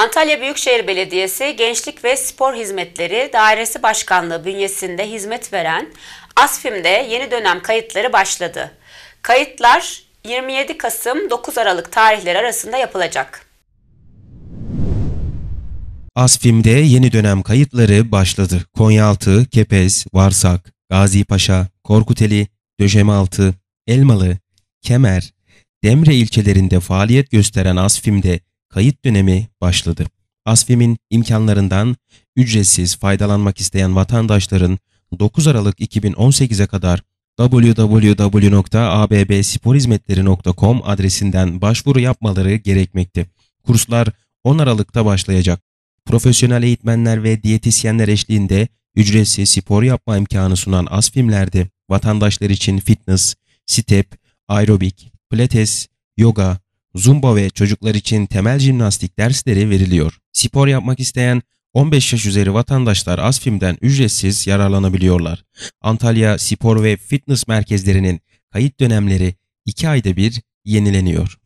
Antalya Büyükşehir Belediyesi Gençlik ve Spor Hizmetleri Dairesi Başkanlığı bünyesinde hizmet veren ASFİM'de yeni dönem kayıtları başladı. Kayıtlar 27 Kasım 9 Aralık tarihleri arasında yapılacak. ASFİM'de yeni dönem kayıtları başladı. Konyaaltı, Kepez, Varsak, Gazipaşa, Korkuteli, Döşemealtı, Elmalı, Kemer, Demre ilçelerinde faaliyet gösteren ASFİM'de kayıt dönemi başladı. Asfem'in imkanlarından ücretsiz faydalanmak isteyen vatandaşların 9 Aralık 2018'e kadar www.abbsporhizmetleri.com adresinden başvuru yapmaları gerekmekte. Kurslar 10 Aralık'ta başlayacak. Profesyonel eğitmenler ve diyetisyenler eşliğinde ücretsiz spor yapma imkanı sunan Asfemler'de vatandaşlar için fitness, step, aerobik, pilates, yoga, zumba ve çocuklar için temel jimnastik dersleri veriliyor. Spor yapmak isteyen 15 yaş üzeri vatandaşlar Asfim'den ücretsiz yararlanabiliyorlar. Antalya Spor ve Fitness Merkezlerinin kayıt dönemleri 2 ayda bir yenileniyor.